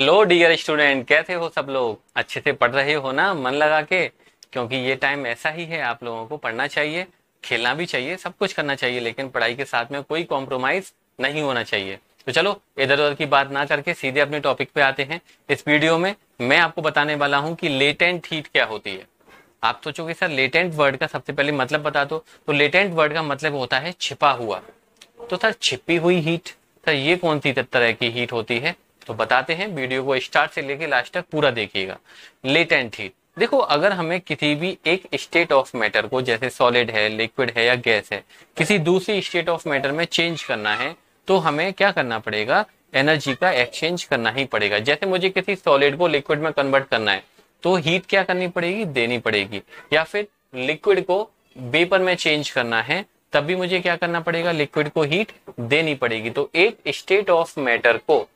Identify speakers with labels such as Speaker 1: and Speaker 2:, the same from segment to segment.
Speaker 1: hello dear student कैसे हो सब लोग अच्छे से पढ़ रहे हो ना मन लगा के क्योंकि ये टाइम ऐसा ही है आप लोगों को पढ़ना चाहिए खेलना भी चाहिए सब कुछ करना चाहिए लेकिन पढ़ाई के साथ में कोई कॉम्प्रोमाइज नहीं होना चाहिए तो चलो इधर उधर की बात ना करके सीधे अपने टॉपिक पे आते हैं इस वीडियो में मैं आपको बताने वाला हूँ कि लेटेंट हीट क्या होती है आप सोचोगे सर लेटेंट वर्ड का सबसे पहले मतलब बता दो तो लेटेंट वर्ड का मतलब होता है छिपा हुआ तो सर छिपी हुई हीट सर ये कौन सी तरह की हीट होती है तो बताते हैं वीडियो को स्टार्ट से लेके लास्ट तक पूरा देखिएगा एंड हीट देखो अगर हमें किसी भी एक स्टेट ऑफ मैटर को जैसे सॉलिड है लिक्विड है या गैस है किसी दूसरी स्टेट ऑफ मैटर में चेंज करना है तो हमें क्या करना पड़ेगा एनर्जी का एक्सचेंज करना ही पड़ेगा जैसे मुझे किसी सॉलिड को लिक्विड में कन्वर्ट करना है तो हीट क्या करनी पड़ेगी देनी पड़ेगी या फिर लिक्विड को वेपर में चेंज करना है तब भी मुझे क्या करना पड़ेगा लिक्विड को हीट देनी पड़ेगी तो एक स्टेट ऑफ मैटर को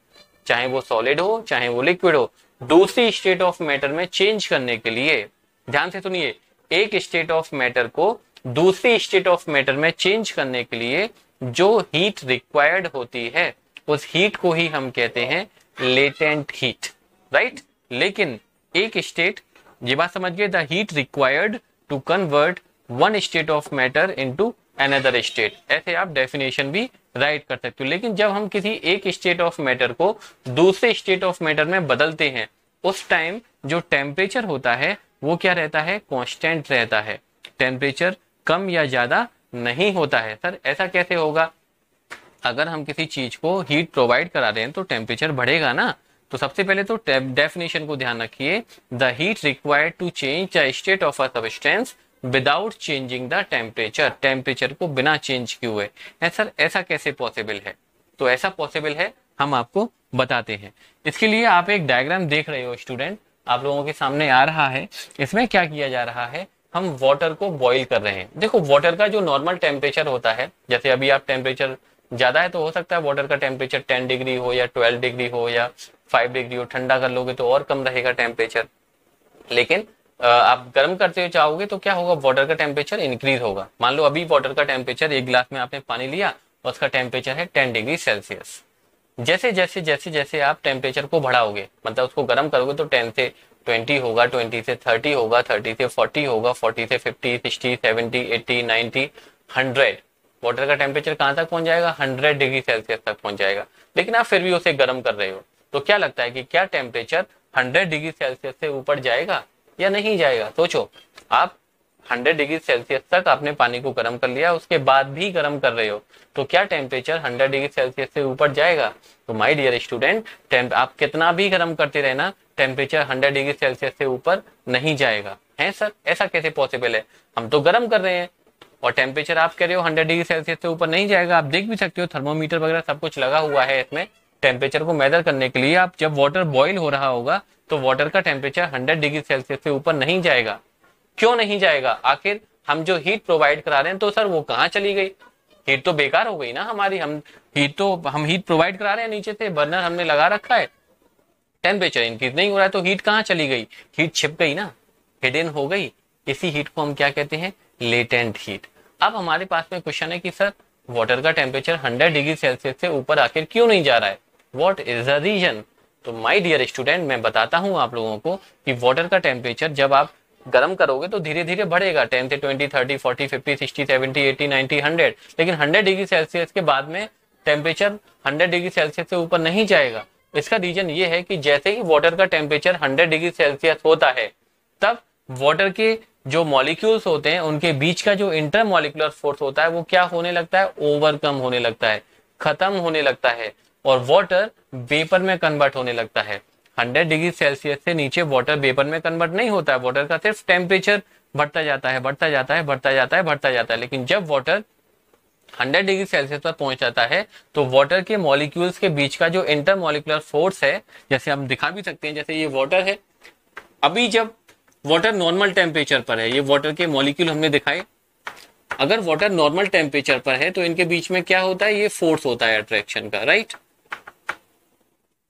Speaker 1: चाहे वो सॉलिड हो चाहे वो लिक्विड हो दूसरी स्टेट ऑफ मैटर में चेंज करने के लिए ध्यान से सुनिए एक स्टेट ऑफ मैटर को दूसरी स्टेट ऑफ मैटर में चेंज करने के लिए जो हीट रिक्वायर्ड होती है उस हीट को ही हम कहते हैं लेटेंट हीट राइट लेकिन एक स्टेट ये बात समझिए the heat required to convert one state of matter into another state ऐसे आप डेफिनेशन भी राइट कर सकते हो लेकिन जब हम किसी एक स्टेट ऑफ मैटर को दूसरे स्टेट ऑफ मैटर में बदलते हैं उस टाइम जो टेम्परेचर होता है वो क्या रहता है कॉन्स्टेंट रहता है टेम्परेचर कम या ज़्यादा नहीं होता है सर ऐसा कैसे होगा अगर हम किसी चीज़ को हीट प्रोवाइड करा रहे हैं तो टेम्परेचर बढ़ेगा ना तो सबसे पहले तो डेफिनेशन को ध्यान रखिए the heat required to change the state of a substance without changing the temperature temperature को बिना चेंज किए हुए सर ऐसा कैसे पॉसिबल है तो ऐसा पॉसिबल है हम आपको बताते हैं इसके लिए आप एक डायग्राम देख रहे हो स्टूडेंट आप लोगों के सामने आ रहा है इसमें क्या किया जा रहा है हम वाटर को बॉईल कर रहे हैं देखो वाटर का जो नॉर्मल टेम्परेचर होता है जैसे अभी आप टेम्परेचर ज्यादा है तो हो सकता है वाटर का टेम्परेचर 10 डिग्री हो या 12 डिग्री हो या 5 डिग्री हो ठंडा कर लोगे तो और कम रहेगा टेम्परेचर लेकिन आप गर्म करते हुए चाहोगे तो क्या होगा वाटर का टेम्परेचर इंक्रीज होगा मान लो अभी वाटर का टेम्परेचर एक गिलास में आपने पानी लिया और उसका टेम्परेचर है टेन डिग्री सेल्सियस जैसे जैसे जैसे जैसे आप टेम्परेचर को बढ़ाओगे मतलब उसको गर्म करोगे तो टेन से ट्वेंटी होगा ट्वेंटी से थर्टी होगा थर्टी से फोर्टी होगा फोर्टी से fifty sixty seventy eighty ninety hundred water का टेम्परेचर कहां तक पहुंच जाएगा हंड्रेड डिग्री सेल्सियस तक पहुंच जाएगा लेकिन आप फिर भी उसे गर्म कर रहे हो तो क्या लगता है कि क्या टेम्परेचर हंड्रेड डिग्री सेल्सियस से ऊपर जाएगा या नहीं जाएगा सोचो आप 100 डिग्री सेल्सियस तक आपने पानी को गर्म कर लिया उसके बाद भी गर्म कर रहे हो तो क्या टेम्परेचर 100 डिग्री सेल्सियस से ऊपर जाएगा तो माय डियर स्टूडेंट आप कितना भी गर्म करते रहे ना टेम्परेचर 100 डिग्री सेल्सियस से ऊपर नहीं जाएगा है सर ऐसा कैसे पॉसिबल है हम तो गर्म कर रहे हैं और टेम्परेचर आप कह रहे हो हंड्रेड डिग्री सेल्सियस से ऊपर नहीं जाएगा आप देख भी सकते हो थर्मोमीटर वगैरह सब कुछ लगा हुआ है इसमें टेम्परेचर को मेजर करने के लिए आप जब वाटर बॉईल हो रहा होगा तो वाटर का टेम्परेचर 100 डिग्री सेल्सियस से ऊपर नहीं जाएगा क्यों नहीं जाएगा आखिर हम जो हीट प्रोवाइड करा रहे हैं तो सर वो कहाँ चली गई हीट तो बेकार हो गई ना हमारी हम हीट तो हम हीट प्रोवाइड करा रहे हैं नीचे से बर्नर हमने लगा रखा है टेम्परेचर इंक्रीज नहीं हो रहा है तो हीट कहाँ चली गई हीट छिप गई ना हिडन हो गई इसी हीट को हम क्या कहते हैं लेटेंट हीट अब हमारे पास में क्वेश्चन है कि सर वाटर का टेम्परेचर 100 डिग्री सेल्सियस से ऊपर आखिर क्यों नहीं जा रहा है वॉट इज द रीजन तो माय डियर स्टूडेंट मैं बताता हूँ आप लोगों को कि वाटर का टेम्परेचर जब आप गर्म करोगे तो धीरे धीरे बढ़ेगा टेन से twenty thirty forty fifty sixty seventy eighty ninety hundred लेकिन हंड्रेड डिग्री सेल्सियस के बाद में टेम्परेचर हंड्रेड डिग्री सेल्सियस से ऊपर नहीं जाएगा इसका रीजन ये है कि जैसे ही वाटर का टेम्परेचर हंड्रेड डिग्री सेल्सियस होता है तब वाटर के जो मॉलिक्यूल्स होते हैं उनके बीच का जो इंटर मॉलिकुलर फोर्स होता है वो क्या होने लगता है ओवरकम होने लगता है खत्म होने लगता है और वाटर वेपर में कन्वर्ट होने लगता है 100 डिग्री सेल्सियस से नीचे वाटर वेपर में कन्वर्ट नहीं होता है वाटर का सिर्फ टेम्परेचर बढ़ता जाता है बढ़ता जाता है बढ़ता जाता है बढ़ता जाता है लेकिन जब वाटर 100 डिग्री सेल्सियस पर पहुंच जाता है तो वाटर के मॉलिक्यूल्स के बीच का जो इंटर मॉलिकुलर फोर्स है जैसे हम दिखा भी सकते हैं जैसे ये वाटर है अभी जब वाटर नॉर्मल टेम्परेचर पर है ये वाटर के मॉलिक्यूल हमने दिखाए अगर वाटर नॉर्मल टेम्परेचर पर है तो इनके बीच में क्या होता है ये फोर्स होता है अट्रैक्शन का राइट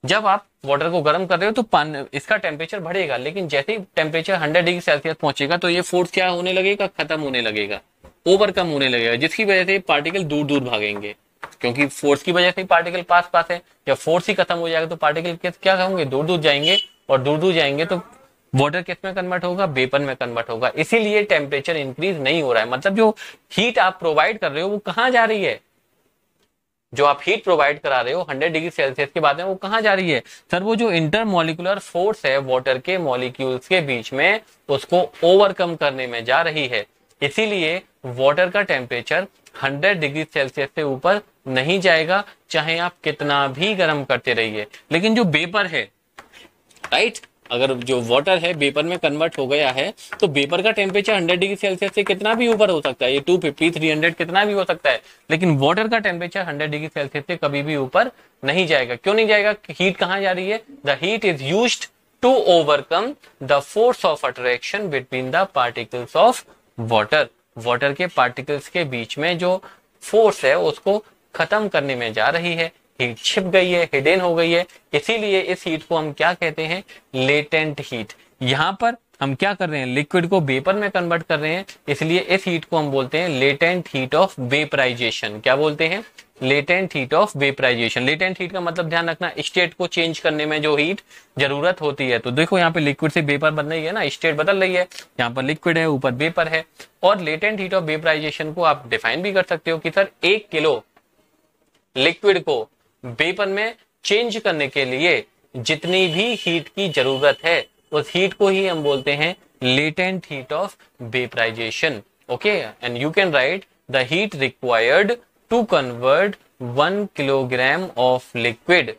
Speaker 1: जब आप वाटर को गर्म कर रहे हो तो पान इसका टेम्परेचर बढ़ेगा लेकिन जैसे ही टेम्परेचर 100 डिग्री सेल्सियस पहुंचेगा तो ये फोर्स क्या होने लगेगा खत्म होने लगेगा ओवरकम होने लगेगा जिसकी वजह से पार्टिकल दूर दूर भागेंगे क्योंकि फोर्स की वजह से पार्टिकल पास पास है जब फोर्स ही खत्म हो जाएगा तो पार्टिकल क्या होंगे दूर दूर जाएंगे और दूर दूर जाएंगे तो वाटर किस में कन्वर्ट होगा बेपन में कन्वर्ट होगा इसीलिए टेम्परेचर इंक्रीज नहीं हो रहा है मतलब जो हीट आप प्रोवाइड कर रहे हो वो कहाँ जा रही है जो आप हीट प्रोवाइड करा रहे हो 100 डिग्री सेल्सियस के बाद में वो कहाँ जा रही है सर वो जो इंटरमोलिकुलर फोर्स है वाटर के मॉलिक्यूल्स के बीच में उसको ओवरकम करने में जा रही है इसीलिए वाटर का टेम्परेचर 100 डिग्री सेल्सियस से ऊपर नहीं जाएगा चाहे आप कितना भी गर्म करते रहिए लेकिन जो बेपर है राइट अगर जो वाटर है वेपर में कन्वर्ट हो गया है तो वेपर का टेम्परेचर 100 डिग्री सेल्सियस से कितना भी ऊपर हो सकता है ये 250 300 कितना भी हो सकता है लेकिन वाटर का टेम्परेचर 100 डिग्री सेल्सियस से कभी भी ऊपर नहीं जाएगा क्यों नहीं जाएगा हीट कहाँ जा रही है the heat is use to overcome the force of attraction between the particles of water water के पार्टिकल्स के बीच में जो फोर्स है उसको खत्म करने में जा रही है हीट छिप गई है हिडन हो गई है इसीलिए इस हीट को हम क्या कहते हैं लेटेंट हीट यहां पर हम क्या कर रहे हैं लिक्विड को वेपर में कन्वर्ट कर रहे हैं इसलिए इस हीट को हम बोलते हैं लेटेंट हीट ऑफ वेपराइजेशन क्या बोलते हैं latent heat of vaporization latent heat का मतलब ध्यान रखना स्टेट को चेंज करने में जो हीट जरूरत होती है तो देखो यहाँ पे लिक्विड से वेपर बन रही है ना स्टेट बदल रही है यहाँ पर लिक्विड है ऊपर वेपर है और लेटेंट हीट ऑफ वेपराइजेशन को आप डिफाइन भी कर सकते हो कि सर एक किलो लिक्विड को वेपन में चेंज करने के लिए जितनी भी हीट की जरूरत है उस हीट को ही हम बोलते हैं latent heat of vaporization okay and you can write the heat required to convert one kilogram of liquid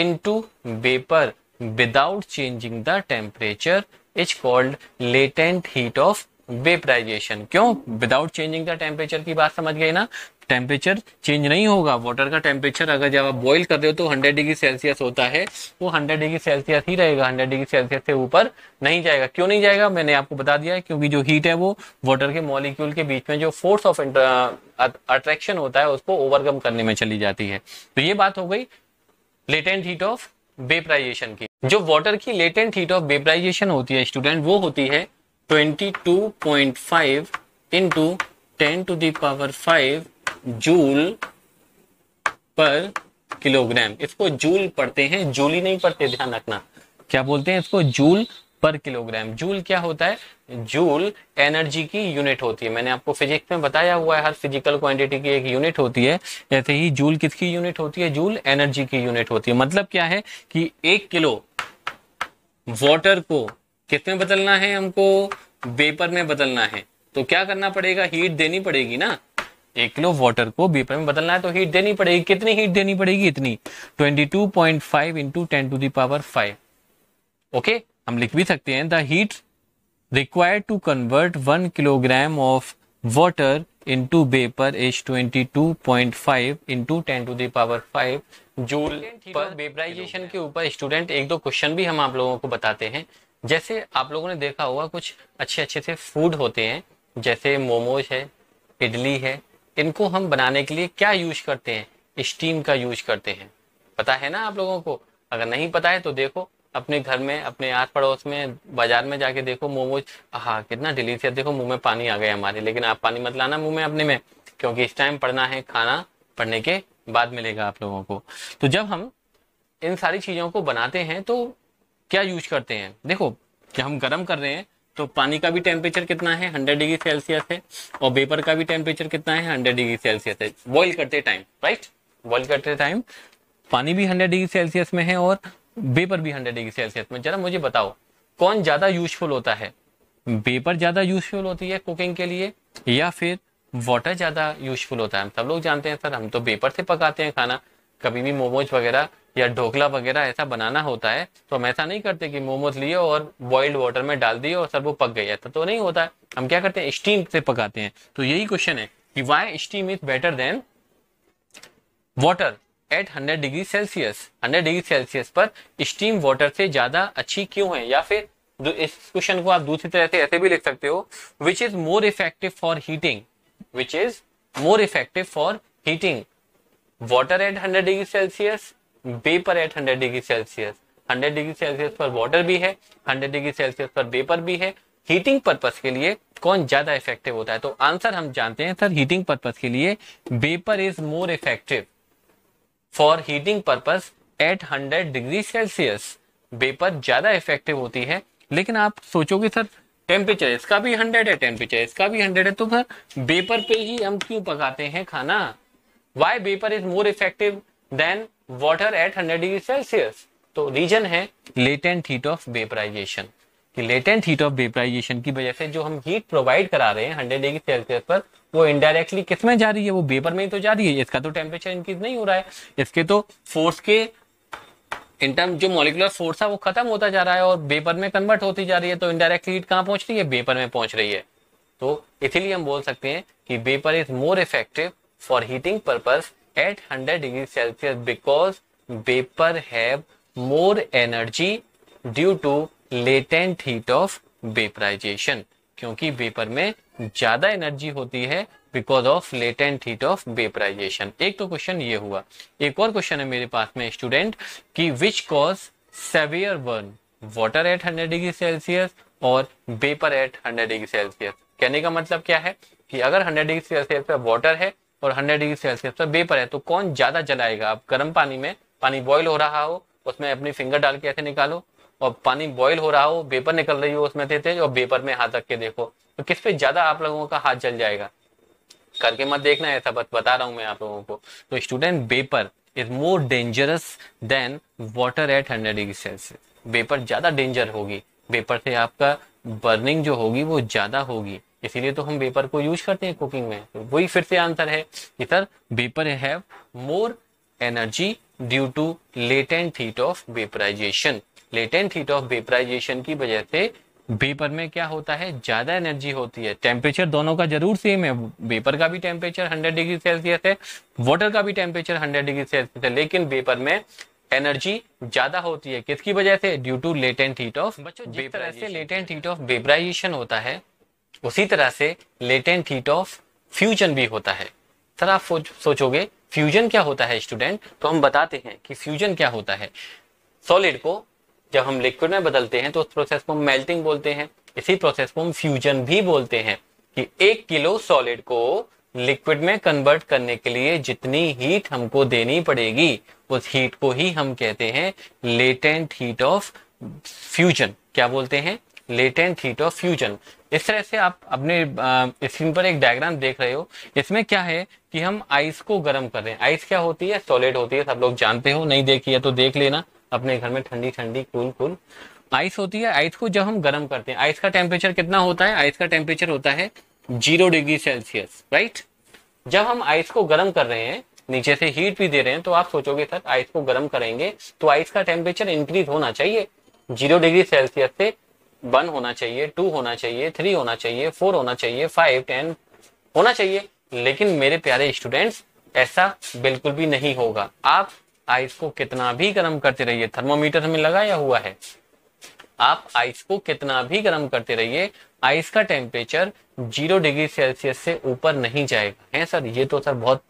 Speaker 1: into vapour without changing the temperature is called latent heat of vaporization क्यों without changing the temperature की बात समझ गए ना temperature change नहीं होगा water का temperature अगर जब आप बॉइल कर रहे हो तो 100 डिग्री सेल्सियस होता है वो 100 डिग्री सेल्सियस ही रहेगा 100 डिग्री सेल्सियस से ऊपर नहीं जाएगा क्यों नहीं जाएगा मैंने आपको बता दिया है क्योंकि जो हीट है वो वाटर के मॉलिक्यूल के बीच में जो फोर्स ऑफ अट्रैक्शन होता है उसको ओवरकम करने में चली जाती है तो ये बात हो गई लेटेंट हीट ऑफ वेपराइजेशन की जो वॉटर की लेटेंट हीट ऑफ वेपराइजेशन होती है स्टूडेंट वो होती है 22.5 into ten to the power five joule per kilogram इसको जूल पढ़ते हैं जूली नहीं पढ़ते ध्यान रखना क्या बोलते हैं इसको जूल पर किलोग्राम जूल क्या होता है जूल एनर्जी की यूनिट होती है मैंने आपको फिजिक्स में बताया हुआ है हर फिजिकल क्वांटिटी की एक यूनिट होती है ऐसे ही जूल किसकी यूनिट होती है जूल एनर्जी की यूनिट होती है मतलब क्या है कि एक किलो वाटर को किसमें बदलना है हमको वेपर में बदलना है तो क्या करना पड़ेगा हीट देनी पड़ेगी ना एक किलो वाटर को बीपर में बदलना है तो हीट देनी पड़ेगी कितनी हीट देनी पड़ेगी इतनी 22.5 point five into ten to the power five okay हम लिख भी सकते हैं the heat required to convert one kilogram of water into vapour is twenty two point five into ten to the power five joule per vaporization के ऊपर student एक दो question भी हम आप लोगों को बताते हैं जैसे आप लोगों ने देखा होगा कुछ अच्छे अच्छे से फूड होते हैं जैसे मोमोज है इडली है इनको हम बनाने के लिए क्या यूज करते हैं स्टीम का यूज करते हैं पता है ना आप लोगों को अगर नहीं पता है तो देखो अपने घर में अपने आस पड़ोस में बाजार में जाके देखो मोमोज हाँ कितना डिलीशियस देखो मुंह में पानी आ गया हमारे लेकिन आप पानी मत लाना मुंह में अपने में क्योंकि इस टाइम पढ़ना है खाना पढ़ने के बाद मिलेगा आप लोगों को तो जब हम इन सारी चीजों को बनाते हैं तो क्या यूज करते हैं देखो जब हम गर्म कर रहे हैं तो पानी का भी टेम्परेचर कितना है हंड्रेड डिग्री सेल्सियस है और वेपर का भी टेम्परेचर कितना है हंड्रेड डिग्री सेल्सियस है बॉइल करते टाइम राइट बॉइल करते टाइम पानी भी हंड्रेड डिग्री सेल्सियस में है और वेपर भी हंड्रेड डिग्री सेल्सियस में जरा मुझे बताओ कौन ज्यादा यूजफुल होता है वेपर ज्यादा यूजफुल होती है कुकिंग के लिए या फिर वाटर ज्यादा यूजफुल होता है हम सब लोग जानते हैं सर हम तो वेपर से पकाते हैं खाना कभी भी मोमोज वगैरह या ढोकला वगैरह ऐसा बनाना होता है तो हम ऐसा नहीं करते कि मोमोज लिए और बॉइल्ड वाटर में डाल दिए और सर वो पक गई ऐसा तो नहीं होता है हम क्या करते हैं स्टीम से पकाते हैं तो यही क्वेश्चन है कि why steam is better than water at 100 degree Celsius 100 degree Celsius पर स्टीम वाटर से ज्यादा अच्छी क्यों है या फिर इस क्वेश्चन को आप दूसरी तरह से ऐसे भी लिख सकते हो which is more effective for heating which is more effective for heating water at 100 degree Celsius vapour at 100 degree Celsius 100 degree Celsius पर वाटर भी है 100 डिग्री सेल्सियस पर बेपर भी है हीटिंग पर्पज के लिए कौन ज्यादा इफेक्टिव होता है तो आंसर हम जानते हैं सर हीटिंग पर्पज के लिए vapour is more effective for heating purpose at 100 degree Celsius vapour ज्यादा इफेक्टिव होती है लेकिन आप सोचोगे सर टेम्परेचर इसका भी हंड्रेड है टेम्परेचर इसका भी हंड्रेड है तो सर बेपर पे ही हम क्यों पकाते हैं खाना why vapour is more effective than water at hundred degree Celsius तो रीजन है लेटेंट हीट ऑफ वेपराइजेशन कि लेटेंट हीट ऑफ वेपराइजेशन की वजह से जो हम हीट प्रोवाइड करा रहे हैं हंड्रेड डिग्री सेल्सियस पर वो इनडायरेक्टली किस में जा रही है वो वेपर में ही तो जा रही है इसका तो टेम्परेचर इंक्रीज नहीं हो रहा है इसके तो फोर्स के इन टर्म जो मोलिकुलर फोर्स है वो खत्म होता जा रहा है और वेपर में कन्वर्ट होती जा रही है तो इनडायरेक्टली हीट कहाँ पहुंच रही है वेपर में पहुंच रही है तो इसीलिए हम बोल सकते हैं कि vapour is more effective for heating purpose at hundred degree Celsius because vapour have more energy due to latent heat of vaporization क्योंकि वेपर में ज्यादा एनर्जी होती है because of latent heat of vaporization एक तो क्वेश्चन ये हुआ एक और क्वेश्चन है मेरे पास में स्टूडेंट कि which cause severe burn water at hundred degree Celsius और vapour at hundred degree Celsius कहने का मतलब क्या है कि अगर हंड्रेड डिग्री सेल्सियस पर वाटर है और 100 डिग्री सेल्सियस पर तो वेपर है तो कौन ज़्यादा जलाएगा आप गर्म पानी में पानी बॉयल हो रहा हो उसमें अपनी फिंगर डाल के ऐसे निकालो और पानी बॉयल हो रहा हो वेपर निकल रही हो उसमें तेज और वेपर में हाथ रख के देखो तो किस पे ज़्यादा आप लोगों का हाथ जल जाएगा करके मत देखना ऐसा बस बता रहा हूं मैं आप लोगों को तो student vapour is more dangerous than water at hundred degree Celsius vapour ज़्यादा डेंजर होगी वेपर से आपका बर्निंग जो होगी वो ज़्यादा होगी इसीलिए तो हम वेपर को यूज करते हैं कुकिंग में तो वही फिर से आंसर है इधर vapour have more energy due to latent heat of vaporization latent heat of vaporization की वजह से वेपर में क्या होता है ज्यादा एनर्जी होती है टेम्परेचर दोनों का जरूर सेम है वेपर का भी टेम्परेचर 100 डिग्री सेल्सियस है वाटर का भी टेम्परेचर 100 डिग्री सेल्सियस है लेकिन वेपर में एनर्जी ज्यादा होती है किसकी वजह से due to latent heat of बच्चों जिस तरह से लेटेंट हीट ऑफ वेपराइजेशन होता है उसी तरह से लेटेंट हीट ऑफ फ्यूजन भी होता है सर आप सोचोगे फ्यूजन क्या होता है स्टूडेंट तो हम बताते हैं कि फ्यूजन क्या होता है सॉलिड को जब हम लिक्विड में बदलते हैं तो उस प्रोसेस को हम मेल्टिंग बोलते हैं इसी प्रोसेस को हम फ्यूजन भी बोलते हैं कि एक किलो सॉलिड को लिक्विड में कन्वर्ट करने के लिए जितनी हीट हमको देनी पड़ेगी उस हीट को ही हम कहते हैं लेटेंट हीट ऑफ फ्यूजन क्या बोलते हैं लेटेंट हीट ऑफ फ्यूजन इस तरह से आप अपने स्क्रीन पर एक डायग्राम देख रहे हो इसमें क्या है कि हम आइस को गर्म कर रहे हैं आइस क्या होती है सॉलिड होती है सब लोग जानते हो नहीं देखी है तो देख लेना अपने घर में ठंडी ठंडी कूल कूल आइस होती है आइस को जब हम गर्म करते हैं आइस का टेम्परेचर कितना होता है आइस का टेम्परेचर होता है जीरो डिग्री सेल्सियस राइट जब हम आइस को गर्म कर रहे हैं नीचे से हीट भी दे रहे हैं तो आप सोचोगे सर आइस को गर्म करेंगे तो आइस का टेम्परेचर इंक्रीज होना चाहिए जीरो डिग्री सेल्सियस से वन होना चाहिए टू होना चाहिए थ्री होना चाहिए फोर होना चाहिए फाइव टेन होना चाहिए लेकिन मेरे प्यारे स्टूडेंट्स ऐसा बिल्कुल भी नहीं होगा आप आइस को कितना भी गर्म करते रहिए थर्मोमीटर हमें लगाया हुआ है आप आइस को कितना भी गर्म करते रहिए आइस का टेम्परेचर जीरो डिग्री सेल्सियस से ऊपर नहीं जाएगा है सर ये तो सर बहुत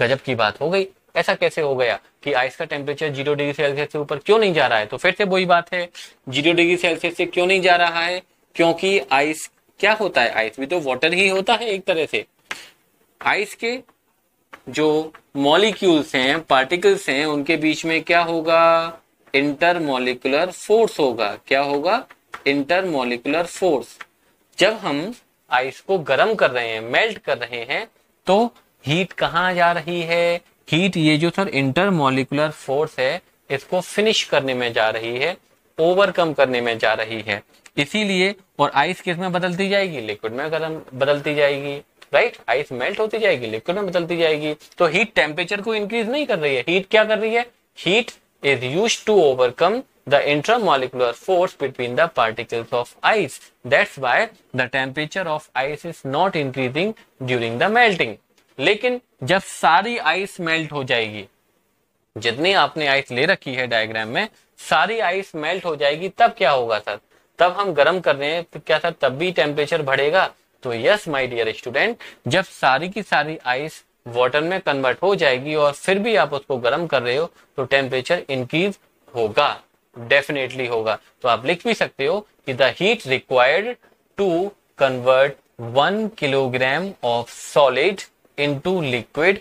Speaker 1: गजब की बात हो गई ऐसा कैसे हो गया कि आइस का टेम्परेचर जीरो डिग्री सेल्सियस से ऊपर क्यों नहीं जा रहा है तो फिर से वही बात है जीरो डिग्री सेल्सियस से क्यों नहीं जा रहा है क्योंकि आइस क्या होता है आइस भी तो वाटर ही होता है एक तरह से आइस के जो मॉलिक्यूल्स हैं पार्टिकल्स हैं उनके बीच में क्या होगा इंटरमोलिकुलर फोर्स होगा क्या होगा इंटरमोलिकुलर फोर्स जब हम आइस को गर्म कर रहे हैं मेल्ट कर रहे हैं तो हीट कहाँ जा रही है हीट ये जो सर इंटरमोलिकुलर फोर्स है इसको फिनिश करने में जा रही है ओवरकम करने में जा रही है इसीलिए और आइस किस में बदलती जाएगी लिक्विड में गर्म बदलती जाएगी राइट आइस मेल्ट होती जाएगी लिक्विड में बदलती जाएगी तो हीट टेम्परेचर को इंक्रीज नहीं कर रही है हीट क्या कर रही है heat is use to overcome the intramolecular force between the particles of ice that's why the temperature of ice is not increasing during the melting लेकिन जब सारी आइस मेल्ट हो जाएगी जितनी आपने आइस ले रखी है डायग्राम में सारी आइस मेल्ट हो जाएगी तब क्या होगा सर तब हम गर्म कर रहे हैं तो क्या सर तब भी टेम्परेचर बढ़ेगा तो यस माय डियर स्टूडेंट जब सारी की सारी आइस वाटर में कन्वर्ट हो जाएगी और फिर भी आप उसको गर्म कर रहे हो तो टेम्परेचर इंक्रीज होगा डेफिनेटली होगा तो आप लिख भी सकते हो कि the heat required to convert one kilogram of solid to liquid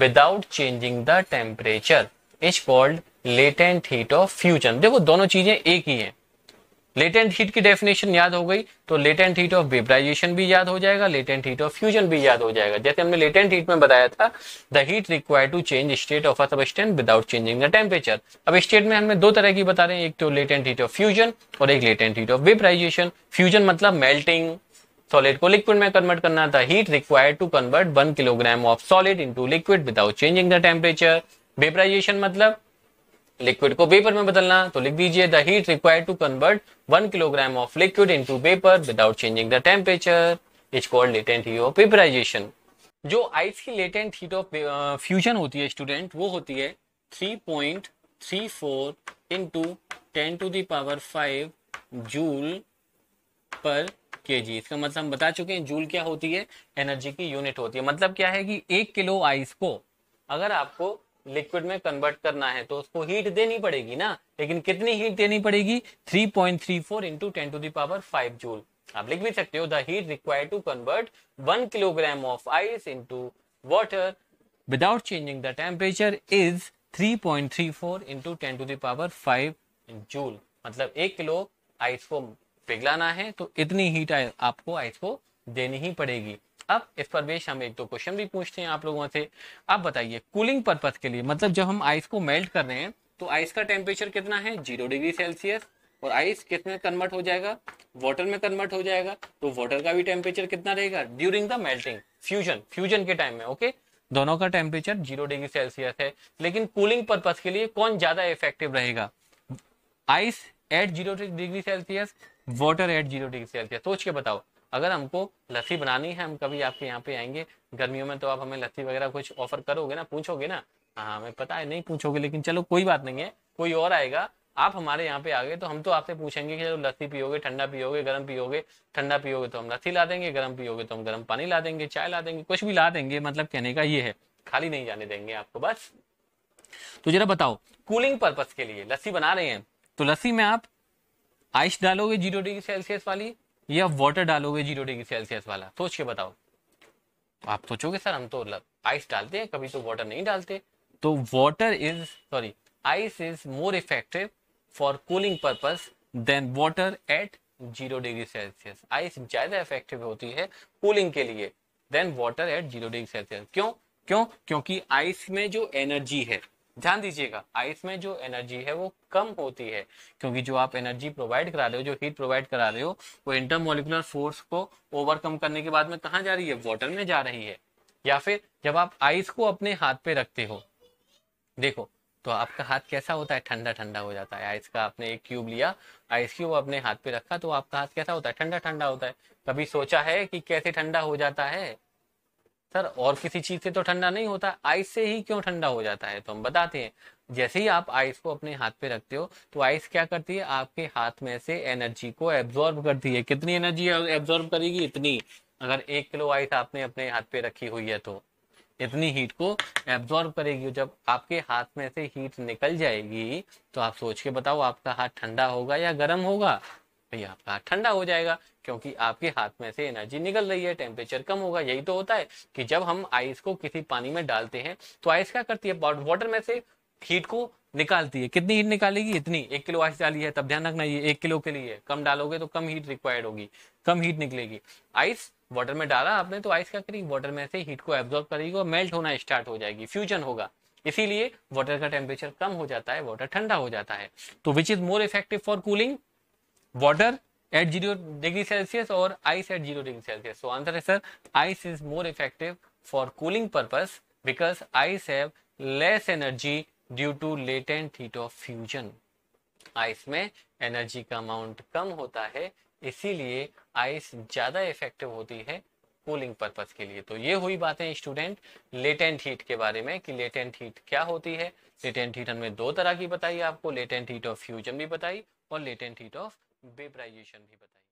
Speaker 1: without changing the temperature is called latent heat of fusion देखो दोनों चीजें एक ही हैं लेटेंट हीट की डेफिनेशन याद हो गई तो लेटेंट हीट ऑफ वेपराइजेशन भी याद हो जाएगा लेटेंट हीट ऑफ फ्यूजन भी याद हो जाएगा जैसे हमने लेटेंट हीट में बताया था the heat required to change state of a substance without changing the temperature अब स्टेट में हमने दो तरह की बता रहे हैं एक तो लेटेंट हीट ऑफ फ्यूजन और एक latent heat of vaporization fusion मतलब मेल्टिंग सॉलिड को लिक्विड में कन्वर्ट करना था heat required to convert one kilogram of solid into liquid without changing the temperature vaporization मतलब लिक्विड को वेपर में बदलना तो लिख दीजिए the heat required to convert one kilogram of liquid into vapour without changing the temperature is called latent heat of vaporization जो ice की latent heat of fusion होती है स्टूडेंट वो होती है three point three four into ten to the power five joule per K जी इसका मतलब हम बता चुके हैं जूल क्या होती है एनर्जी की यूनिट होती है मतलब क्या है कि एक किलो आइस को अगर आपको लिक्विड में कन्वर्ट करना है तो उसको हीट देनी पड़ेगी ना लेकिन कितनी हीट देनी पड़ेगी 3.34 point three four into ten to the power five joule आप लिख भी सकते हो the heat require to convert one kilogram of ice into water without changing the temperature is 3.34 point three four into ten to the power five joule मतलब एक kilo ice को पिघलाना है तो इतनी हीट आपको आइस को देनी ही पड़ेगी अब इस पर बेश हम एक दो क्वेश्चन भी पूछते हैं आप लोगों से अब बताइए कूलिंग पर्पज के लिए मतलब जब हम आइस को मेल्ट कर रहे हैं तो आइस का टेम्परेचर कितना है जीरो डिग्री सेल्सियस और आइस कितने कन्वर्ट हो जाएगा वाटर में कन्वर्ट हो जाएगा तो वाटर का भी टेम्परेचर कितना रहेगा during the melting fusion fusion के टाइम में ओके दोनों का टेम्परेचर जीरो डिग्री सेल्सियस है लेकिन कूलिंग पर्पज के लिए कौन ज्यादा इफेक्टिव रहेगा ice at zero degree Celsius water at zero degree Celsius सोच के बताओ अगर हमको लस्सी बनानी है हम कभी आपके यहाँ पे आएंगे गर्मियों में तो आप हमें लस्सी वगैरह कुछ ऑफर करोगे ना पूछोगे ना हाँ हमें पता है नहीं पूछोगे लेकिन चलो कोई बात नहीं है कोई और आएगा आप हमारे यहाँ पे आ गए तो हम तो आपसे पूछेंगे कि चलो लस्सी पियोगे ठंडा पियोगे गर्म पियोगे ठंडा पियोगे तो हम लस्सी ला देंगे गर्म पियोगे तो हम गर्म पानी ला देंगे चाय ला देंगे कुछ भी ला देंगे मतलब कहने का ये है खाली नहीं जाने देंगे आपको बस तो जरा बताओ कूलिंग पर्पज के लिए लस्सी बना रहे हैं तो लस्सी में आप आइस डालोगे जीरो डिग्री सेल्सियस वाली या वाटर डालोगे जीरो डिग्री सेल्सियस वाला सोच के बताओ आप सोचोगे सर हम तो आइस डालते हैं कभी तो वाटर नहीं डालते तो water is sorry ice is more effective for cooling purpose than water at zero degree Celsius ice ज्यादा इफेक्टिव होती है कूलिंग के लिए than water at zero degree Celsius क्यों क्यों क्योंकि आइस में जो एनर्जी है ध्यान दीजिएगा आइस में जो एनर्जी है वो कम होती है क्योंकि जो आप एनर्जी प्रोवाइड करा रहे हो जो हीट प्रोवाइड करा रहे हो वो इंटरमोलिकुलर फोर्स को ओवरकम करने के बाद में कहा जा रही है वॉटर में जा रही है या फिर जब आप आइस को अपने हाथ पे रखते हो देखो तो आपका हाथ कैसा होता है ठंडा ठंडा हो जाता है आइस का आपने एक क्यूब लिया आइस क्यूब अपने हाथ पे रखा तो आपका हाथ कैसा होता है ठंडा ठंडा होता है कभी सोचा है कि कैसे ठंडा हो जाता है सर और किसी चीज से तो ठंडा नहीं होता आइस से ही क्यों ठंडा हो जाता है तो हम बताते हैं जैसे ही आप आइस को अपने हाथ पे रखते हो तो आइस क्या करती है आपके हाथ में से एनर्जी को एब्जॉर्ब करती है कितनी एनर्जी एब्जॉर्ब करेगी इतनी अगर एक किलो आइस आपने अपने हाथ पे रखी हुई है तो इतनी हीट को एब्जॉर्ब करेगी जब आपके हाथ में से हीट निकल जाएगी तो आप सोच के बताओ आपका हाथ ठंडा होगा या गर्म होगा भैया आपका हाथ ठंडा हो जाएगा क्योंकि आपके हाथ में से एनर्जी निकल रही है टेम्परेचर कम होगा यही तो होता है कि जब हम आइस को किसी पानी में डालते हैं तो आइस क्या करती है वाटर में से हीट को निकालती है कितनी हीट निकालेगी इतनी एक किलो आइस डाली है तब ध्यान रखना ये एक किलो के लिए कम डालोगे तो कम हीट रिक्वायर्ड होगी कम हीट निकलेगी आइस वाटर में डाला आपने तो आइस क्या करेगी वाटर में से हीट को एब्जॉर्ब करेगी और मेल्ट होना स्टार्ट हो जाएगी फ्यूजन होगा इसीलिए वाटर का टेम्परेचर कम हो जाता है वाटर ठंडा हो जाता है तो which is more effective for cooling water at zero degree Celsius और ice at zero degree Celsius so answer है sir ice is more effective for cooling purpose because ice have less energy due to latent heat of fusion ice में energy का amount कम होता है इसीलिए ice ज्यादा effective होती है कूलिंग पर्पज के लिए तो ये हुई बातें स्टूडेंट लेट एंड हीट के बारे में कि एंड हीट क्या होती है लेट एंड हीट हमने दो तरह की बताई आपको latent heat of fusion भी बताई और latent heat of vaporization भी बताइए